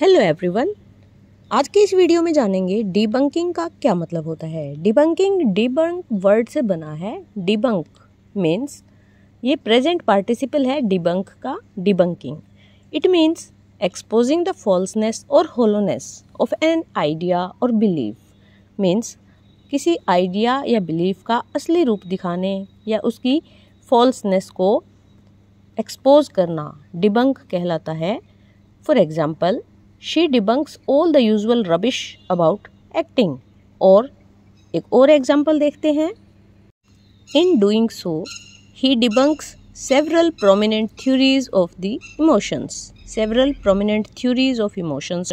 hello everyone आज के इस वीडियो में जानेंगे डिबंकिंग का क्या मतलब होता है डिबंकिंग डिबंक वर्ड से बना है डिबंक मीन्स ये प्रेजेंट पार्टिसिपल है डिबंक का debunking it means exposing the falseness और होलोनेस ऑफ एन आइडिया और बिलीफ मीन्स किसी आइडिया या बिलीफ का असली रूप दिखाने या उसकी फॉल्सनेस को एक्सपोज करना डिबंक कहलाता है for example she debunks all the usual rubbish about acting और एक और एग्जाम्पल देखते हैं in doing so he debunks several prominent theories of the emotions several prominent theories of emotions